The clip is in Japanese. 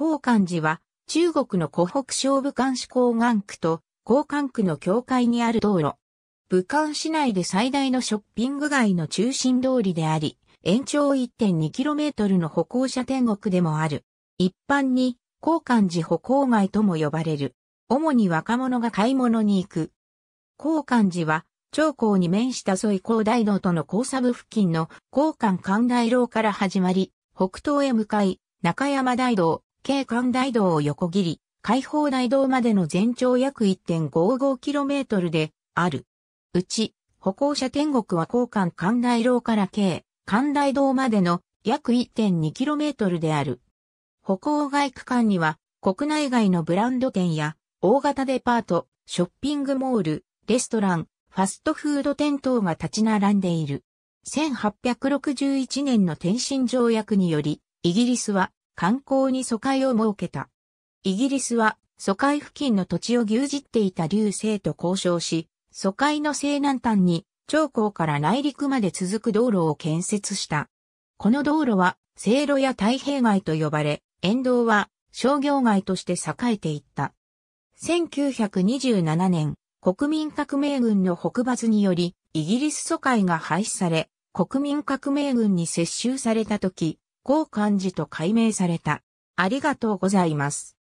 高漢寺は、中国の湖北省武漢市高岸区と高岸区の境界にある道路。武漢市内で最大のショッピング街の中心通りであり、延長 1.2km の歩行者天国でもある。一般に、高漢寺歩行街とも呼ばれる。主に若者が買い物に行く。高漢寺は、長江に面した添い高大道との交差部付近の高漢寛大楼から始まり、北東へ向かい、中山大道、京関大道を横切り、開放大道までの全長約 1.55km である。うち、歩行者天国は交換関大道から京、関大道までの約 1.2km である。歩行外区間には国内外のブランド店や大型デパート、ショッピングモール、レストラン、ファストフード店等が立ち並んでいる。1861年の天津条約により、イギリスは観光に疎開を設けた。イギリスは疎開付近の土地を牛耳っていた流星と交渉し、疎開の西南端に長江から内陸まで続く道路を建設した。この道路は、西路や太平街と呼ばれ、沿道は商業街として栄えていった。1927年、国民革命軍の北伐により、イギリス疎開が廃止され、国民革命軍に接収された時、豪漢字と改名された。ありがとうございます。